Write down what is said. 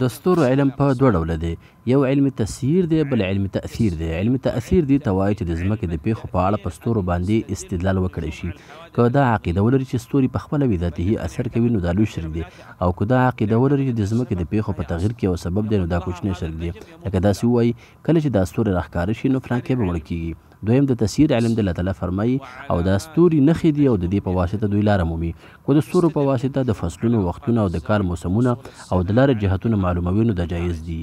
د ستورو علم په دوه ډوله دی یو علم تسییر دی بل علم تأثیر دی علم تأثیر دی ته وایي چې د ځمکې د پیښو په اړه په ستورو باندې استدلال وکړی شي که دا عقیده ولري چې ستوري په خپله وي ذاتي اثر کوي نو دا لوی شرک دی او که دا عقیده ولري چې د ځمکې د پیښو په تغیر کې یو سبب دی نو دا کوچنی شرک دی لکه داسې ووایي کله چې دا ستوري راښکاره شي نو فرانکې به مړ کیږي دویم د تسیر علم د الله تعالی فرمایي او دا ستوري نخې دي او د دې په واسطه دوی لار مومي کو د ستورو په واسطه د فصلونو وختونه او د کال موسمونه او د لارې جهتونه معلوموي نو دا جایز دي